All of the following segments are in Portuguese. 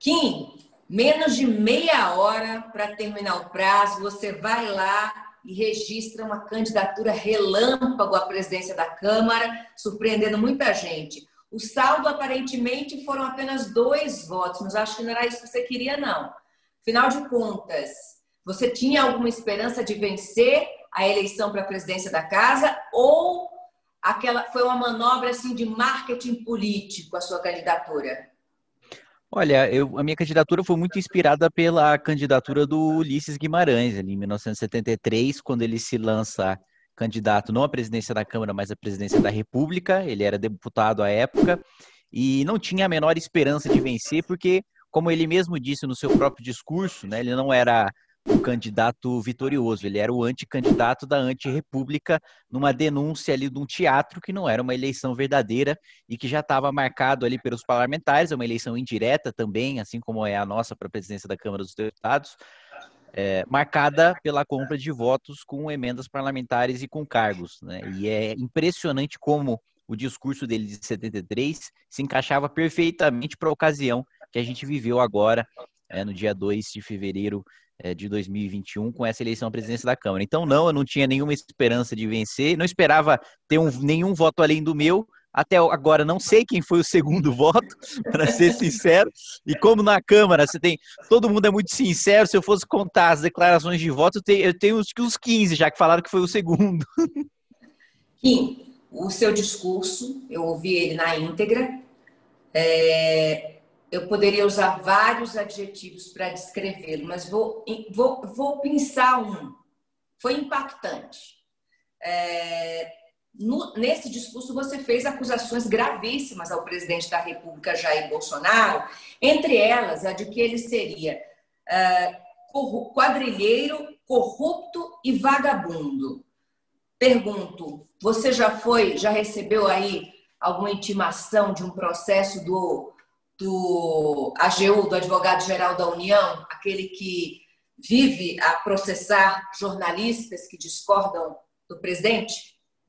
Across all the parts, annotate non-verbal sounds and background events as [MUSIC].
Kim, menos de meia hora para terminar o prazo, você vai lá e registra uma candidatura relâmpago à presidência da Câmara, surpreendendo muita gente. O saldo aparentemente foram apenas dois votos, mas acho que não era isso que você queria, não. Afinal de contas, você tinha alguma esperança de vencer a eleição para a presidência da casa ou aquela foi uma manobra assim de marketing político a sua candidatura? Olha, eu, a minha candidatura foi muito inspirada pela candidatura do Ulisses Guimarães, ali em 1973, quando ele se lança candidato não à presidência da Câmara, mas à presidência da República. Ele era deputado à época e não tinha a menor esperança de vencer, porque, como ele mesmo disse no seu próprio discurso, né, ele não era o candidato vitorioso, ele era o anticandidato da antirrepública numa denúncia ali de um teatro que não era uma eleição verdadeira e que já estava marcado ali pelos parlamentares, é uma eleição indireta também, assim como é a nossa para a presidência da Câmara dos Deputados, é, marcada pela compra de votos com emendas parlamentares e com cargos. Né? E é impressionante como o discurso dele de 73 se encaixava perfeitamente para a ocasião que a gente viveu agora, é, no dia 2 de fevereiro eh, de 2021 com essa eleição à presidência da Câmara. Então, não, eu não tinha nenhuma esperança de vencer, não esperava ter um, nenhum voto além do meu. Até agora não sei quem foi o segundo [LAUGHS] voto, para ser sincero. E como na Câmara você tem. Todo mundo é muito sincero. Se eu fosse contar as declarações de voto, eu tenho, eu tenho uns, uns 15 já que falaram que foi o segundo. [LAUGHS] Kim, o seu discurso, eu ouvi ele na íntegra. É, eu poderia usar vários adjetivos para descrevê-lo, mas vou, vou, vou pensar um. Foi impactante. É, no, nesse discurso, você fez acusações gravíssimas ao presidente da República, Jair Bolsonaro, entre elas a de que ele seria é, quadrilheiro, corrupto e vagabundo. Pergunto, você já foi, já recebeu aí alguma intimação de um processo do do AGU, do Advogado-Geral da União, aquele que vive a processar jornalistas que discordam do presidente?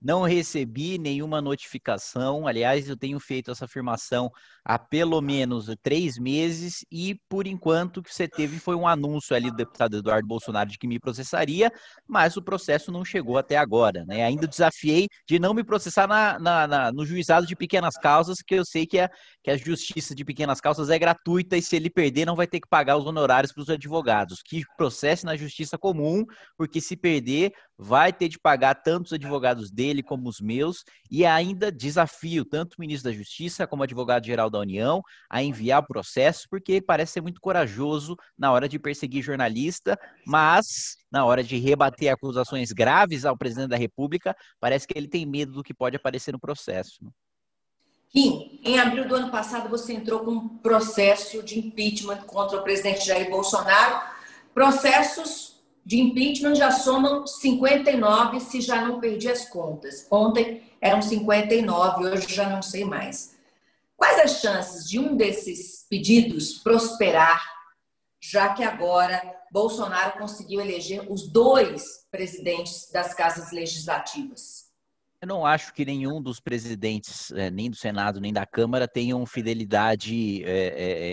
Não recebi nenhuma notificação. Aliás, eu tenho feito essa afirmação há pelo menos três meses e, por enquanto, o que você teve foi um anúncio ali do deputado Eduardo Bolsonaro de que me processaria, mas o processo não chegou até agora. Né? Ainda desafiei de não me processar na, na, na, no juizado de pequenas causas, que eu sei que a, é, que a justiça de pequenas causas é gratuita e se ele perder não vai ter que pagar os honorários para os advogados. Que processe na justiça comum, porque se perder vai ter de pagar tanto os advogados dele como os meus e ainda desafio tanto o ministro da Justiça como o advogado-geral da União a enviar processo porque parece ser muito corajoso na hora de perseguir jornalista, mas na hora de rebater acusações graves ao presidente da República, parece que ele tem medo do que pode aparecer no processo. Né? Kim, em abril do ano passado você entrou com um processo de impeachment contra o presidente Jair Bolsonaro. Processos de impeachment já somam 59, se já não perdi as contas. Ontem eram 59, hoje já não sei mais. Quais as chances de um desses pedidos prosperar, já que agora Bolsonaro conseguiu eleger os dois presidentes das casas legislativas? Eu não acho que nenhum dos presidentes, eh, nem do Senado, nem da Câmara, tenham fidelidade é,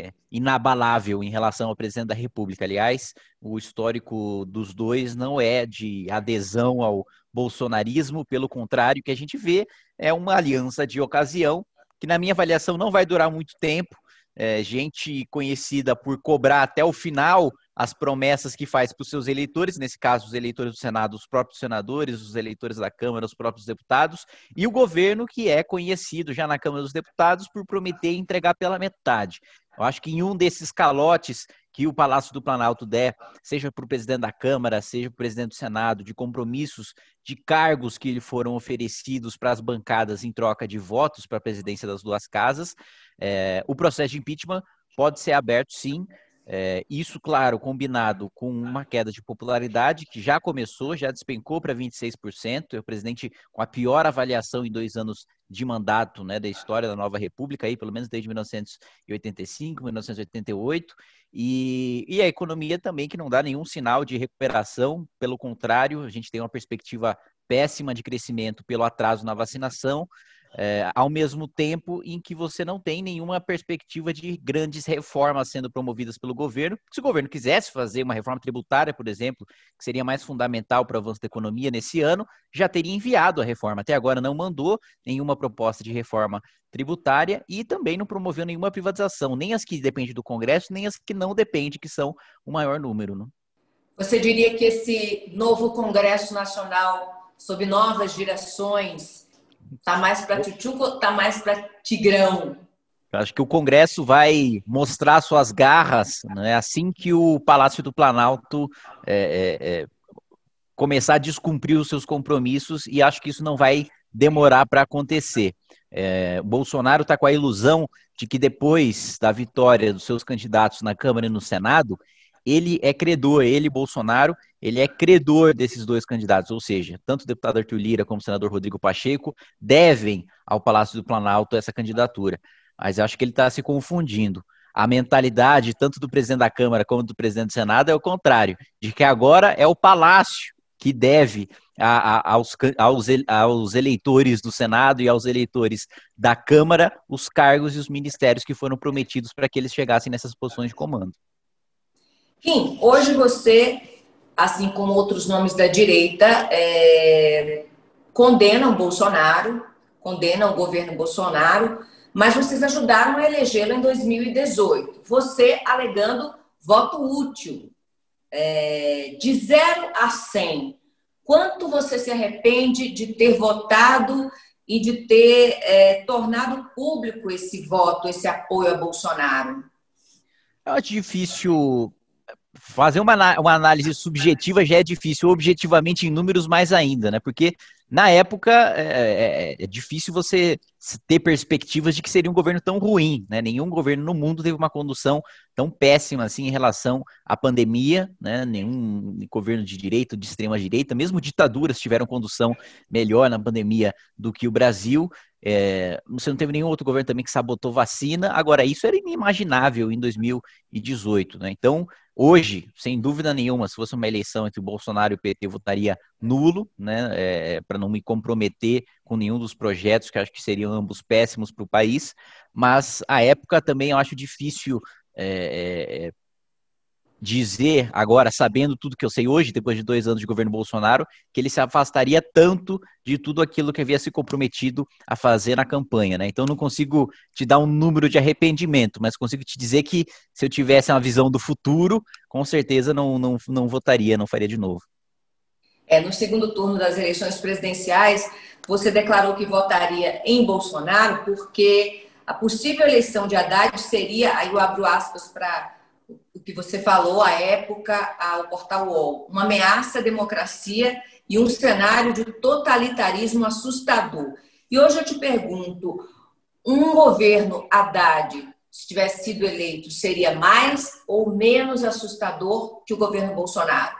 é, inabalável em relação ao presidente da República. Aliás, o histórico dos dois não é de adesão ao bolsonarismo, pelo contrário, o que a gente vê é uma aliança de ocasião que na minha avaliação não vai durar muito tempo. É, gente conhecida por cobrar até o final as promessas que faz para os seus eleitores, nesse caso, os eleitores do Senado, os próprios senadores, os eleitores da Câmara, os próprios deputados, e o governo, que é conhecido já na Câmara dos Deputados por prometer entregar pela metade. Eu acho que em um desses calotes que o Palácio do Planalto der, seja para o presidente da Câmara, seja para o presidente do Senado, de compromissos de cargos que lhe foram oferecidos para as bancadas em troca de votos para a presidência das duas casas, é, o processo de impeachment pode ser aberto sim é, isso, claro, combinado com uma queda de popularidade que já começou, já despencou para 26%. É o presidente com a pior avaliação em dois anos de mandato né, da história da nova república, aí, pelo menos desde 1985, 1988. E, e a economia também, que não dá nenhum sinal de recuperação, pelo contrário, a gente tem uma perspectiva péssima de crescimento pelo atraso na vacinação é, ao mesmo tempo em que você não tem nenhuma perspectiva de grandes reformas sendo promovidas pelo governo. Se o governo quisesse fazer uma reforma tributária, por exemplo, que seria mais fundamental para o avanço da economia nesse ano, já teria enviado a reforma. Até agora não mandou nenhuma proposta de reforma tributária e também não promoveu nenhuma privatização, nem as que dependem do Congresso, nem as que não dependem, que são o maior número. Né? Você diria que esse novo Congresso Nacional, sob novas direções, Tá mais para tchutchuco ou tá mais para Tigrão? Acho que o Congresso vai mostrar suas garras né, assim que o Palácio do Planalto é, é, é começar a descumprir os seus compromissos, e acho que isso não vai demorar para acontecer. É, Bolsonaro está com a ilusão de que depois da vitória dos seus candidatos na Câmara e no Senado, ele é credor, ele, Bolsonaro, ele é credor desses dois candidatos, ou seja, tanto o deputado Arthur Lira como o senador Rodrigo Pacheco devem ao Palácio do Planalto essa candidatura. Mas acho que ele está se confundindo. A mentalidade, tanto do presidente da Câmara como do presidente do Senado, é o contrário, de que agora é o Palácio que deve a, a, aos, aos, aos, eleitores do Senado e aos eleitores da Câmara os cargos e os ministérios que foram prometidos para que eles chegassem nessas posições de comando. Kim, hoje você assim como outros nomes da direita, é, condenam Bolsonaro, condenam o governo Bolsonaro, mas vocês ajudaram a elegê-lo em 2018. Você alegando voto útil. É, de 0 a 100, quanto você se arrepende de ter votado e de ter é, tornado público esse voto, esse apoio a Bolsonaro? Eu acho difícil fazer uma, uma análise subjetiva já é difícil, objetivamente em números mais ainda, né? Porque na época é, é, é, difícil você ter perspectivas de que seria um governo tão ruim, né? Nenhum governo no mundo teve uma condução tão péssima assim em relação à pandemia, né? Nenhum governo de direita, de extrema direita, mesmo ditaduras tiveram condução melhor na pandemia do que o Brasil. É, você não teve nenhum outro governo também que sabotou vacina. Agora isso era inimaginável em 2018, né? Então Hoje, sem dúvida nenhuma, se fosse uma eleição entre o Bolsonaro e o PT, eu votaria nulo, né, é, para não me comprometer com nenhum dos projetos, que acho que seriam ambos péssimos para o país, mas a época também eu acho difícil é, é, é dizer agora, sabendo tudo que eu sei hoje, depois de dois anos de governo Bolsonaro, que ele se afastaria tanto de tudo aquilo que havia se comprometido a fazer na campanha, né? Então não consigo te dar um número de arrependimento, mas consigo te dizer que se eu tivesse uma visão do futuro, com certeza não, não, não votaria, não faria de novo. É, no segundo turno das eleições presidenciais, você declarou que votaria em Bolsonaro porque a possível eleição de Haddad seria, aí eu abro aspas para que você falou à época ao portal UOL. Uma ameaça à democracia e um cenário de totalitarismo assustador. E hoje eu te pergunto: um governo Haddad, se tivesse sido eleito, seria mais ou menos assustador que o governo Bolsonaro?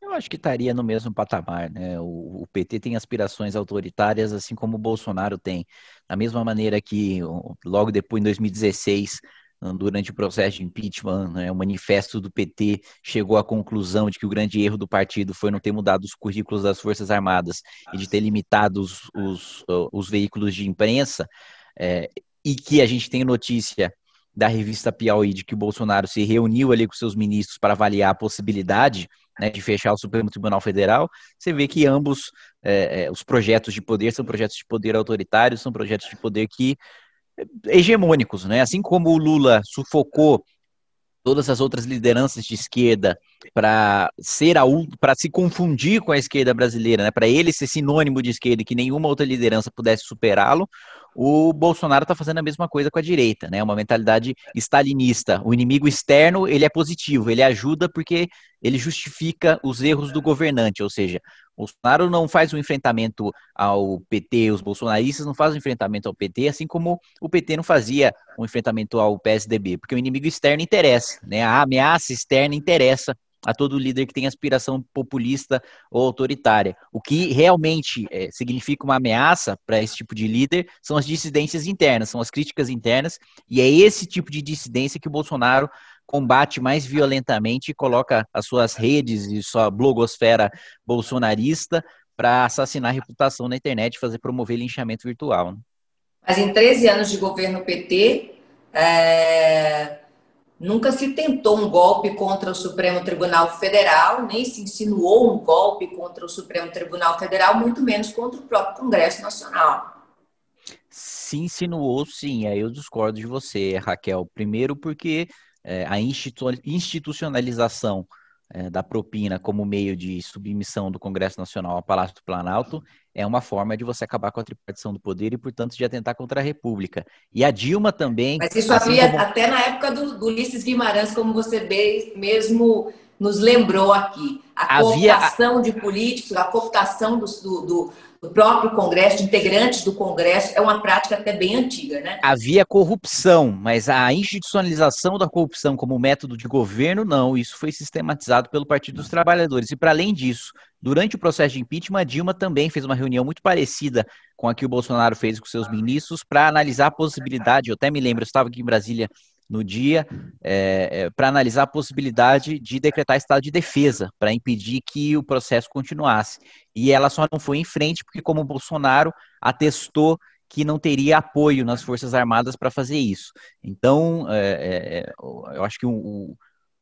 Eu acho que estaria no mesmo patamar, né? O, o PT tem aspirações autoritárias, assim como o Bolsonaro tem. Da mesma maneira que logo depois, em 2016, né, durante o processo de impeachment, né, o manifesto do PT chegou à conclusão de que o grande erro do partido foi não ter mudado os currículos das Forças Armadas e de ter limitado os, os, os veículos de imprensa, é, e que a gente tem notícia da revista Piauí de que o Bolsonaro se reuniu ali com seus ministros para avaliar a possibilidade né, de fechar o Supremo Tribunal Federal, você vê que ambos é, é os projetos de poder são projetos de poder autoritários, são projetos de poder que hegemônicos, né? Assim como o Lula sufocou todas as outras lideranças de esquerda para ser a para se confundir com a esquerda brasileira, né? Para ele ser sinônimo de esquerda e que nenhuma outra liderança pudesse superá-lo, o Bolsonaro está fazendo a mesma coisa com a direita, né? Uma mentalidade stalinista. O inimigo externo ele é positivo, ele ajuda porque ele justifica os erros do governante, ou seja, Bolsonaro não faz um enfrentamento ao PT, os bolsonaristas não fazem um enfrentamento ao PT, assim como o PT não fazia um enfrentamento ao PSDB, porque o inimigo externo interessa, né? A ameaça externa interessa a todo líder que tem aspiração populista ou autoritária. O que realmente é, significa uma ameaça para esse tipo de líder são as dissidências internas, são as críticas internas, e é esse tipo de dissidência que o Bolsonaro combate mais violentamente e coloca as suas redes e sua blogosfera bolsonarista para assassinar a reputação na internet e fazer promover linchamento virtual. Né? Mas em 13 anos de governo PT, é... nunca se tentou um golpe contra o Supremo Tribunal Federal, nem se insinuou um golpe contra o Supremo Tribunal Federal, muito menos contra o próprio Congresso Nacional se insinuou sim, aí eu discordo de você, Raquel. Primeiro porque é, a institucionalização é, da propina como meio de submissão do Congresso Nacional ao Palácio do Planalto é uma forma de você acabar com a tripartição do poder e, portanto, de atentar contra a República. E a Dilma também. Mas isso assim havia como... até na época do, do Ulisses Guimarães, como você mesmo nos lembrou aqui. A havia... cooptação de políticos, a cooptação do, do, do próprio Congresso, de integrantes do Congresso, é uma prática até bem antiga, né? Havia corrupção, mas a institucionalização da corrupção como método de governo, não. Isso foi sistematizado pelo Partido dos Trabalhadores. E, para além disso, durante o processo de impeachment, a Dilma também fez uma reunião muito parecida com a que o Bolsonaro fez com seus ministros para analisar a possibilidade. Eu até me lembro, eu estava aqui em Brasília no dia é, é, para analisar a possibilidade de decretar estado de defesa para impedir que o processo continuasse. E ela só não foi em frente porque, como Bolsonaro atestou que não teria apoio nas Forças Armadas para fazer isso. Então, é, é, é, eu acho que o, o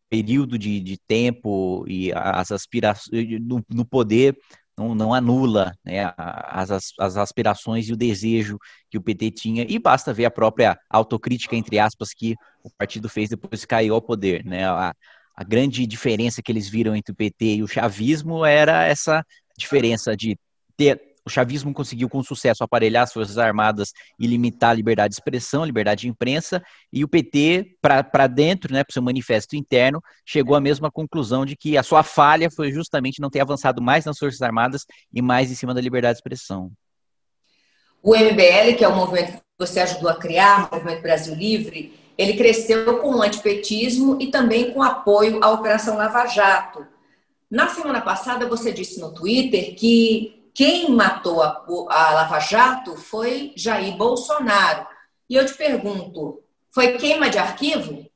período de, de, tempo e as aspirações no, no poder não, não anula né, as, as aspirações e o desejo que o PT tinha, e basta ver a própria autocrítica, entre aspas, que o partido fez depois que caiu ao poder. Né? A, a grande diferença que eles viram entre o PT e o chavismo era essa diferença de ter, o chavismo conseguiu com sucesso aparelhar as Forças Armadas e limitar a liberdade de expressão, a liberdade de imprensa, e o PT, para dentro, né, para o seu manifesto interno, chegou à mesma conclusão de que a sua falha foi justamente não ter avançado mais nas Forças Armadas e mais em cima da liberdade de expressão. O MBL, que é o movimento que você ajudou a criar, o Movimento Brasil Livre, ele cresceu com o antipetismo e também com apoio à Operação Lava Jato. Na semana passada, você disse no Twitter que quem matou a, a Lava Jato foi Jair Bolsonaro. E eu te pergunto, foi queima de arquivo?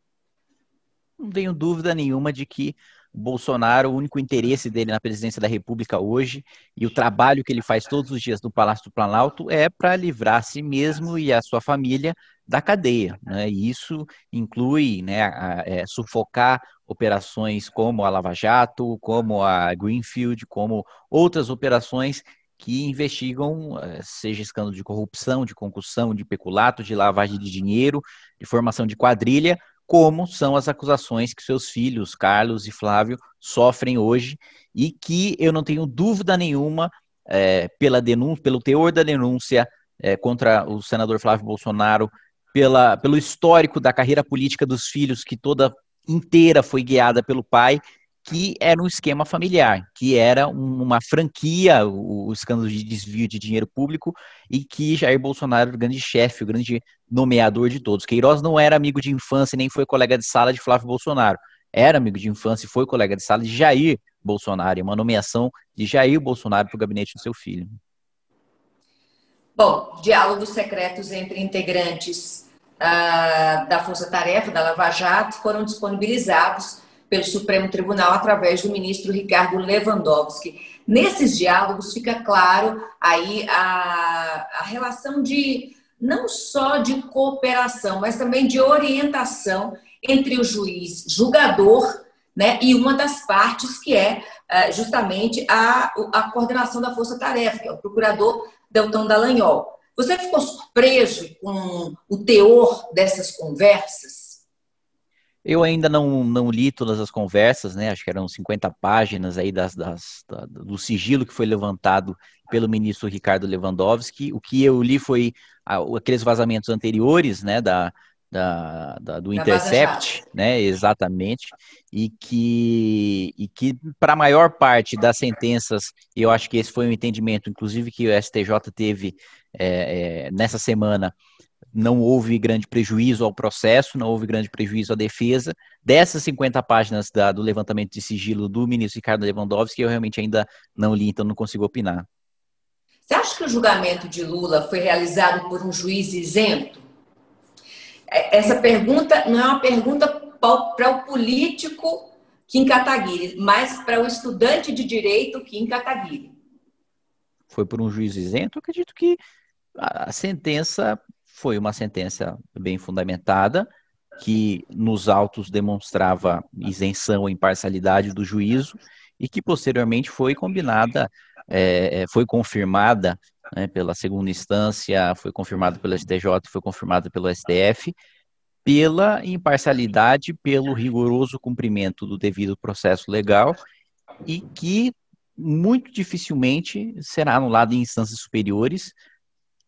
Não tenho dúvida nenhuma de que Bolsonaro, o único interesse dele na presidência da República hoje e o trabalho que ele faz todos os dias no Palácio do Planalto é para livrar a si mesmo e a sua família da cadeia. Né? E isso inclui né, a, a, é, a sufocar operações como a Lava Jato, como a Greenfield, como outras operações que investigam, eh, seja escândalo de corrupção, de concussão, de peculato, de lavagem de dinheiro, de formação de quadrilha, como são as acusações que seus filhos, Carlos e Flávio, sofrem hoje e que eu não tenho dúvida nenhuma, é, pela denúncia, pelo teor da denúncia é, contra o senador Flávio Bolsonaro, pela, pelo histórico da carreira política dos filhos, que toda inteira foi guiada pelo pai, que era um esquema familiar, que era uma franquia, o escândalo de desvio de dinheiro público, e que Jair Bolsonaro era o grande chefe, o grande nomeador de todos. Queiroz não era amigo de infância, nem foi colega de sala de Flávio Bolsonaro. Era amigo de infância e foi colega de sala de Jair Bolsonaro, e uma nomeação de Jair Bolsonaro para o gabinete do seu filho. Bom, diálogos secretos entre integrantes ah, da Força Tarefa, da Lava Jato, foram disponibilizados pelo Supremo Tribunal através do ministro Ricardo Lewandowski. Nesses diálogos fica claro aí a, a relação de não só de cooperação, mas também de orientação entre o juiz julgador né, e uma das partes que é ah, justamente a, a coordenação da Força Tarefa, que é o procurador Deltão Dallagnol. Você ficou surpreso com o teor dessas conversas? Eu ainda não, não li todas as conversas, né? Acho que eram 50 páginas aí das, das da, do sigilo que foi levantado pelo ministro Ricardo Lewandowski. O que eu li foi aqueles vazamentos anteriores, né? Da, da, da do da Intercept, né? Exatamente. E que, e que para a maior parte das sentenças, eu acho que esse foi um entendimento, inclusive, que o STJ teve é, é, nessa semana não houve grande prejuízo ao processo, não houve grande prejuízo à defesa. Dessas 50 páginas da, do levantamento de sigilo do ministro Ricardo Lewandowski, eu realmente ainda não li, então não consigo opinar. Você acha que o julgamento de Lula foi realizado por um juiz isento? É, essa pergunta não é uma pergunta para o político Kim Kataguiri, mas para o estudante de direito Kim Kataguiri. Foi por um juiz isento? Eu acredito que a sentença foi uma sentença bem fundamentada, que nos autos demonstrava isenção e imparcialidade do juízo e que posteriormente foi combinada, é, é, foi confirmada né, pela segunda instância, foi confirmada pelo STJ, foi confirmada pelo STF, pela imparcialidade, pelo rigoroso cumprimento do devido processo legal e que muito dificilmente será anulado em instâncias superiores,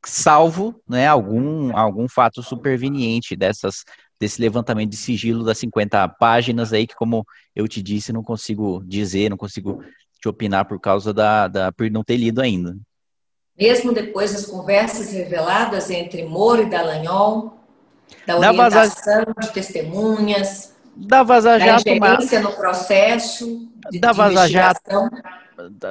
salvo né, algum, algum fato superveniente dessas desse levantamento de sigilo das 50 páginas aí, que como eu te disse, não consigo dizer, não consigo te opinar por causa da, da por não ter lido ainda. Mesmo depois das conversas reveladas entre Moro e Dallagnol, da orientação vaza... de testemunhas, da, vaza jato, da ingerência mas... no processo de, da vaza jato,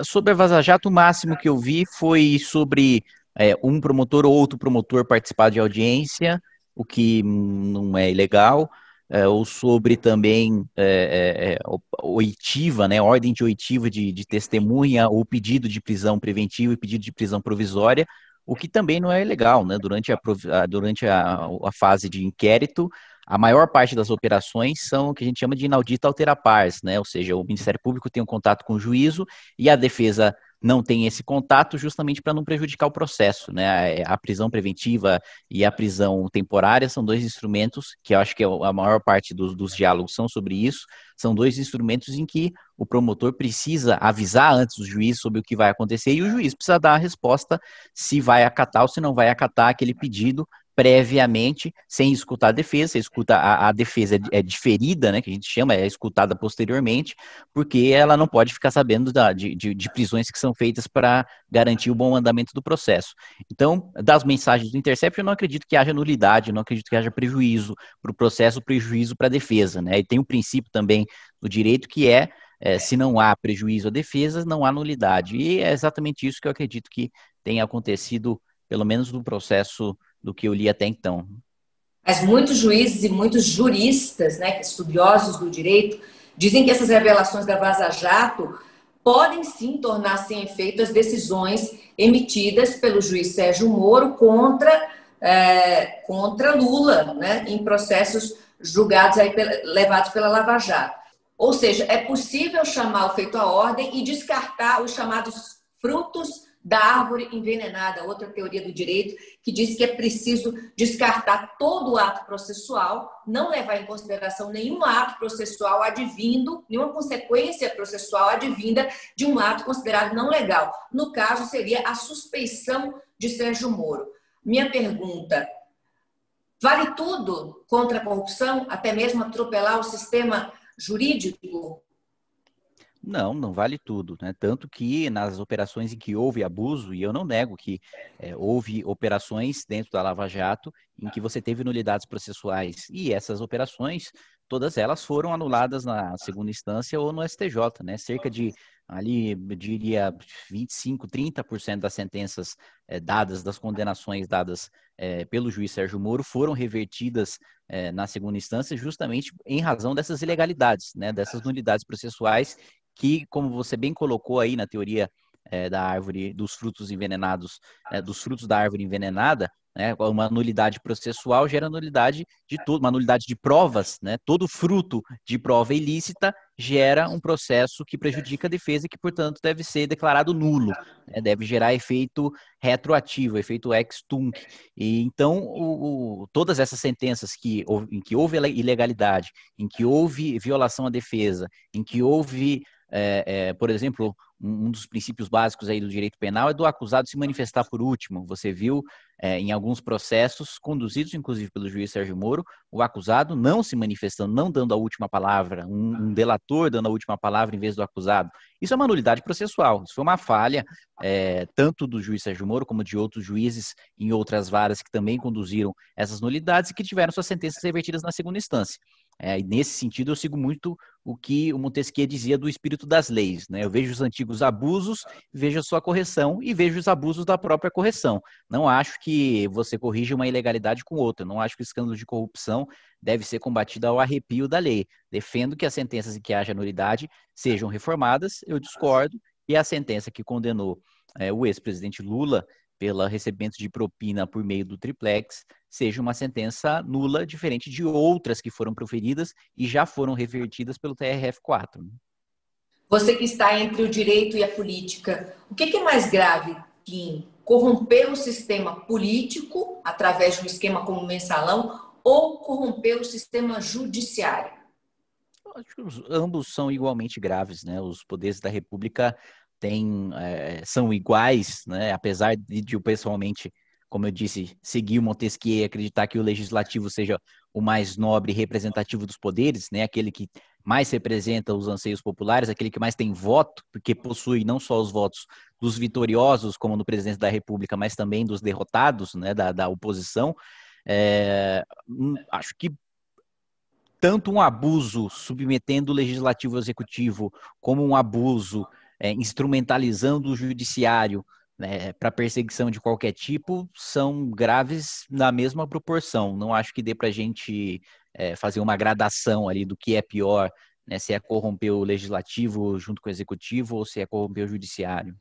Sobre a Vaza Jato, o máximo que eu vi foi sobre é, um promotor ou outro promotor participar de audiência, o que não é ilegal, é, ou sobre também é, é, é oitiva, né, ordem de oitiva de, de testemunha, ou pedido de prisão preventiva e pedido de prisão provisória, o que também não é ilegal, né? Durante, a, durante a, a fase de inquérito, a maior parte das operações são o que a gente chama de inaudita altera pars, né? Ou seja, o Ministério Público tem um contato com o juízo e a defesa não tem esse contato justamente para não prejudicar o processo, né? É, a prisão preventiva e a prisão temporária são dois instrumentos que eu acho que é a maior parte dos, dos diálogos são sobre isso. São dois instrumentos em que o promotor precisa avisar antes o juiz sobre o que vai acontecer e o juiz precisa dar a resposta se vai acatar ou se não vai acatar aquele pedido previamente, sem escutar a defesa, você escuta a, a defesa é, é, diferida, né, que a gente chama, é escutada posteriormente, porque ela não pode ficar sabendo da, de, de, de prisões que são feitas para garantir o bom andamento do processo. Então, das mensagens do intercept, eu não acredito que haja nulidade, não acredito que haja prejuízo para o processo, prejuízo para a defesa, né, e tem um princípio também do direito que é é, se não há prejuízo à defesa, não há nulidade. E é exatamente isso que eu acredito que tenha acontecido, pelo menos no processo do que eu li até então. Mas muitos juízes e muitos juristas, né, estudiosos do direito, dizem que essas revelações da Vaza Jato podem sim tornar sem efeito as decisões emitidas pelo juiz Sérgio Moro contra, é, contra Lula, né, em processos julgados aí levados pela Lava Jato. Ou seja, é possível chamar o feito à ordem e descartar os chamados frutos da árvore envenenada, outra teoria do direito, que diz que é preciso descartar todo o ato processual, não levar em consideração nenhum ato processual advindo, nenhuma consequência processual advinda de um ato considerado não legal. No caso, seria a suspeição de Sérgio Moro. Minha pergunta. Vale tudo contra a corrupção, até mesmo atropelar o sistema jurídico? Não, não vale tudo, né? Tanto que nas operações em que houve abuso, e eu não nego que é, houve operações dentro da Lava Jato em que você teve nulidades processuais, e essas operações, todas elas foram anuladas na segunda instância ou no STJ, né? Cerca de ali, eu diria, 25, 30% das sentenças é, dadas, das condenações dadas é, pelo juiz Sérgio Moro foram revertidas é, na segunda instância justamente em razão dessas ilegalidades, né, dessas nulidades processuais que, como você bem colocou aí na teoria é, da árvore dos frutos envenenados, é, dos frutos da árvore envenenada, né, uma nulidade processual gera nulidade de tudo, uma nulidade de provas, né, todo fruto de prova ilícita gera um processo que prejudica a defesa e que, portanto, deve ser declarado nulo, né, deve gerar efeito retroativo, efeito ex tunc. E, então, o, o, todas essas sentenças que, em que houve ilegalidade, em que houve violação à defesa, em que houve é, é, por exemplo, um dos princípios básicos aí do direito penal é do acusado se manifestar por último. Você viu é, em alguns processos, conduzidos inclusive pelo juiz Sérgio Moro, o acusado não se manifestando, não dando a última palavra, um, um ah. delator dando a última palavra em vez do acusado. Isso é uma nulidade processual, isso foi uma falha, é, tanto do juiz Sérgio Moro como de outros juízes em outras varas que também conduziram essas nulidades e que tiveram suas sentenças revertidas na segunda instância. É, nesse sentido, eu sigo muito o que o Montesquieu dizia do espírito das leis. Né? Eu vejo os antigos abusos, vejo a sua correção e vejo os abusos da própria correção. Não acho que você corrija uma ilegalidade com outra. Não acho que o escândalo de corrupção deve ser combatido ao arrepio da lei. Defendo que as sentenças em que haja nulidade sejam reformadas. Eu discordo. E a sentença que condenou é, o ex-presidente Lula pela recebimento de propina por meio do triplex seja uma sentença nula, diferente de outras que foram proferidas e já foram revertidas pelo TRF4. Né? Você que está entre o direito e a política, o que é mais grave, Kim? Corromper o sistema político através de um esquema como mensalão ou corromper o sistema judiciário? Acho que ambos são igualmente graves, né? Os poderes da República têm, é, são iguais, né? apesar de eu pessoalmente, como eu disse, seguir o Montesquieu e acreditar que o legislativo seja o mais nobre e representativo dos poderes, né? aquele que mais representa os anseios populares, aquele que mais tem voto, porque possui não só os votos dos vitoriosos, como no presidente da República, mas também dos derrotados, né, da, da oposição. É, hum, acho que tanto um abuso submetendo o legislativo ao executivo, como um abuso é, instrumentalizando o judiciário né, para perseguição de qualquer tipo são graves na mesma proporção. Não acho que dê para a gente é, fazer uma gradação ali do que é pior, né, se é corromper o legislativo junto com o executivo ou se é corromper o judiciário.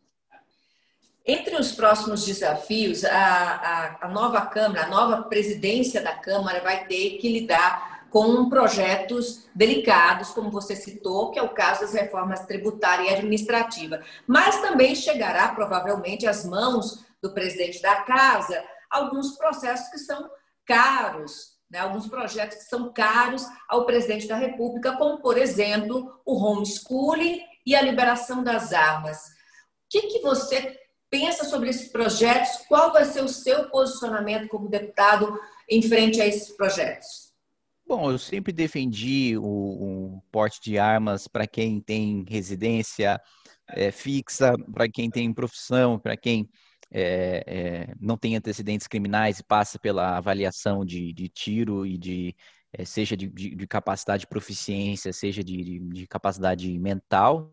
Entre os próximos desafios, a, a, a nova Câmara, a nova presidência da Câmara vai ter que lidar com projetos delicados, como você citou, que é o caso das reformas tributária e administrativa. Mas também chegará provavelmente às mãos do presidente da casa alguns processos que são caros, né? alguns projetos que são caros ao presidente da República, como por exemplo o homeschooling e a liberação das armas. O que, que você pensa sobre esses projetos? Qual vai ser o seu posicionamento como deputado em frente a esses projetos? Bom, eu sempre defendi o, o porte de armas para quem tem residência é, fixa, para quem tem profissão, para quem é, é, não tem antecedentes criminais e passa pela avaliação de, de tiro e de é, seja de, de, de, capacidade de proficiência, seja de, de, capacidade mental.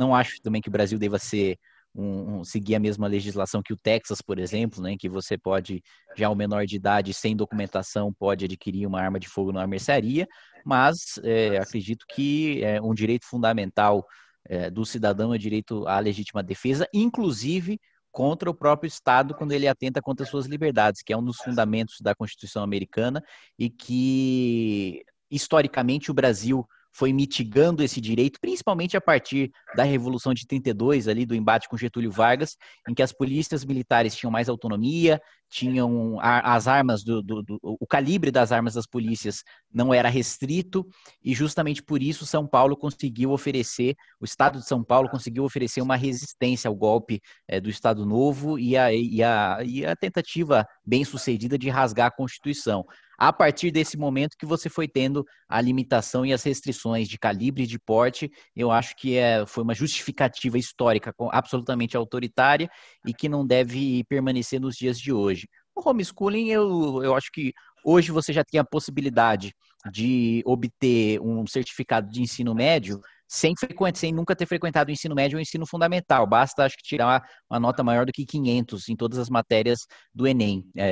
Não acho também que o Brasil deva ser um, um, seguir a mesma legislação que o Texas, por exemplo, né, que você pode, já o menor de idade, sem documentação, pode adquirir uma arma de fogo numa mercearia, mas é, acredito que é um direito fundamental é, do cidadão é o direito à legítima defesa, inclusive contra o próprio Estado quando ele atenta contra as suas liberdades, que é um dos fundamentos da Constituição americana e que, historicamente, o Brasil foi mitigando esse direito, principalmente a partir da Revolução de 32, ali do embate com Getúlio Vargas, em que as polícias militares tinham mais autonomia, tinham as armas do, do, do, o calibre das armas das polícias não era restrito e justamente por isso São Paulo conseguiu oferecer o Estado de São Paulo conseguiu oferecer uma resistência ao golpe é, do Estado Novo e a, e, a, e a tentativa bem sucedida de rasgar a Constituição a partir desse momento que você foi tendo a limitação e as restrições de calibre e de porte, eu acho que é, foi uma justificativa histórica absolutamente autoritária e que não deve permanecer nos dias de hoje. O homeschooling, eu, eu acho que hoje você já tem a possibilidade de obter um certificado de ensino médio sem, frequente, sem nunca ter frequentado o ensino médio ou o ensino fundamental. Basta, acho que, tirar uma, uma nota maior do que 500 em todas as matérias do Enem. É,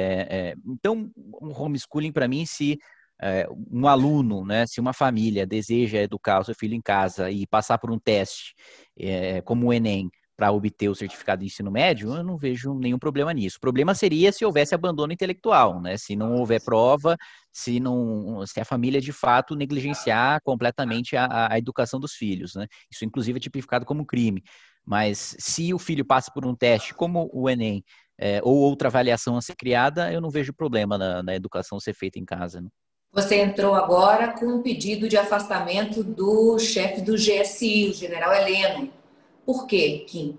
é, então, o homeschooling, para mim, se é, um aluno, né, se uma família deseja educar o seu filho em casa e passar por um teste é, como o Enem, para obter o certificado de ensino médio, eu não vejo nenhum problema nisso. O problema uhum. seria se houvesse abandono intelectual, né? Se não ah, houver prova, se não se a família de fato negligenciar completamente a, a educação dos filhos, né? Isso inclusive é tipificado como crime. Mas se o filho passa por um teste como o Enem é, ou outra avaliação a ser criada, eu não vejo problema na, na educação ser feita em casa. Né? Você entrou agora com um pedido de afastamento do chefe do GSI, o general Heleno. Por quê, Kim?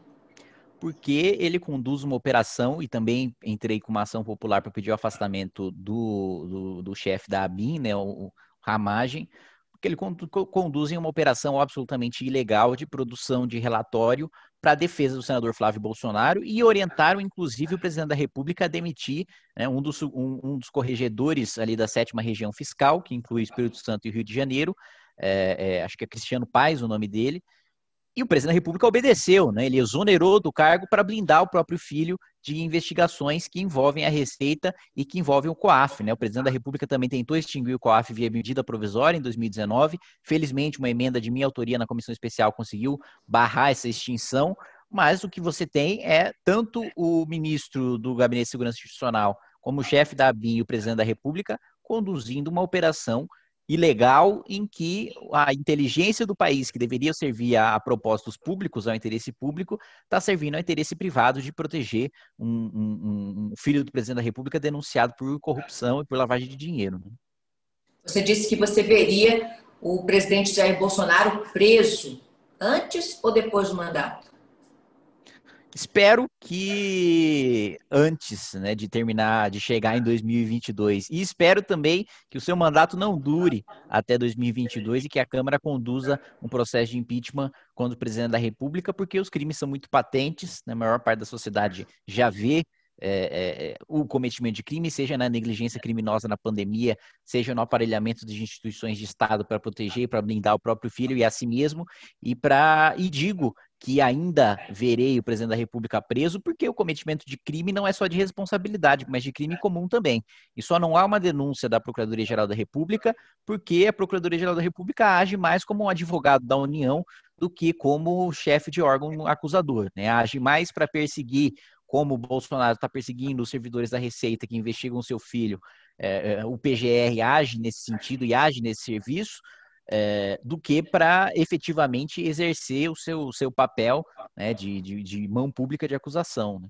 Porque ele conduz uma operação e também entrei com uma ação popular para pedir o afastamento do, do, do chefe da ABIN, né, o Ramagem, porque ele conduz uma operação absolutamente ilegal de produção de relatório para a defesa do senador Flávio Bolsonaro e orientaram, inclusive, o presidente da República a demitir né, um, dos, um, um, dos, corregedores ali da sétima região fiscal, que inclui Espírito Santo e Rio de Janeiro, é, é, acho que é Cristiano Paes o nome dele, e o presidente da República obedeceu, né? ele exonerou do cargo para blindar o próprio filho de investigações que envolvem a Receita e que envolvem o COAF. Né? O presidente da República também tentou extinguir o COAF via medida provisória em 2019. Felizmente, uma emenda de minha autoria na comissão especial conseguiu barrar essa extinção, mas o que você tem é tanto o ministro do Gabinete de Segurança Institucional como o chefe da ABIN e o presidente da República conduzindo uma operação ilegal em que a inteligência do país, que deveria servir a, a propósitos públicos, ao interesse público, está servindo ao interesse privado de proteger um, um, um, filho do presidente da República denunciado por corrupção e por lavagem de dinheiro. Né? Você disse que você veria o presidente Jair Bolsonaro preso antes ou depois do mandato? Espero que antes né, de terminar, de chegar em 2022, e espero também que o seu mandato não dure até 2022 e que a Câmara conduza um processo de impeachment contra o presidente da República, porque os crimes são muito patentes, né, a maior parte da sociedade já vê é, é, é, o cometimento de crime, seja na negligência criminosa na pandemia, seja no aparelhamento das instituições de Estado para proteger, para blindar o próprio filho e é a si mesmo, e para e digo que ainda verei o presidente da República preso, porque o cometimento de crime não é só de responsabilidade, mas de crime comum também. E só não há uma denúncia da Procuradoria-Geral da República, porque a Procuradoria-Geral da República age mais como um advogado da União do que como chefe de órgão acusador, né? Age mais para perseguir como o Bolsonaro está perseguindo os servidores da Receita que investigam seu filho, é, é o PGR age nesse sentido e age nesse serviço, é, do que para efetivamente exercer o seu, seu papel né, de, de, de, mão pública de acusação. Né?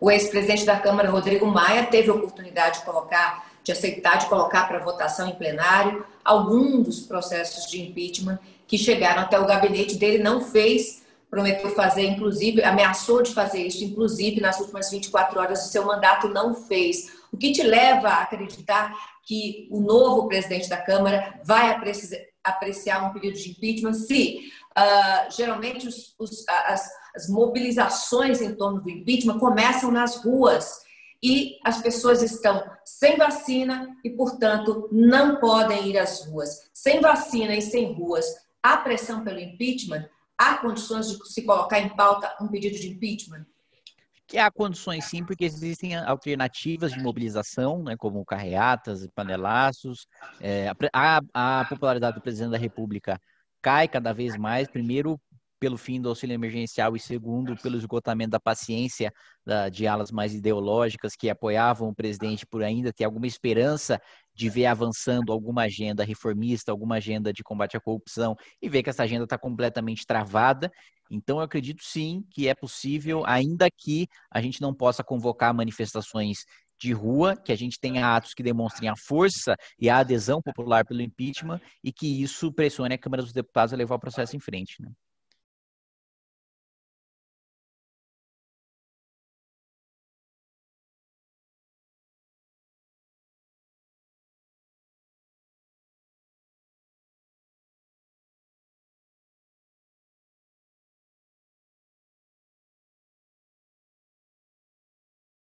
O ex-presidente da Câmara, Rodrigo Maia, teve a oportunidade de colocar, de aceitar, de colocar para votação em plenário algum dos processos de impeachment que chegaram até o gabinete dele, não fez prometeu fazer, inclusive, ameaçou de fazer isso, inclusive, nas últimas 24 horas do seu mandato, não fez. O que te leva a acreditar que o novo presidente da Câmara vai apreciar um período de impeachment se uh, ah, geralmente os, os, as, as mobilizações em torno do impeachment começam nas ruas e as pessoas estão sem vacina e, portanto, não podem ir às ruas. Sem vacina e sem ruas, a pressão pelo impeachment há condições de se colocar em pauta um pedido de impeachment? Que há condições sim, porque existem alternativas de mobilização, né, como carreatas, panelaços. É, a, a popularidade do presidente da República cai cada vez mais, primeiro pelo fim do auxílio emergencial e segundo pelo esgotamento da paciência de alas mais ideológicas que apoiavam o presidente por ainda ter alguma esperança de ver avançando alguma agenda reformista, alguma agenda de combate à corrupção, e ver que essa agenda está completamente travada. Então, eu acredito sim que é possível, ainda que a gente não possa convocar manifestações de rua, que a gente tenha atos que demonstrem a força e a adesão popular pelo impeachment e que isso pressione a Câmara dos Deputados a levar o processo em frente. Né?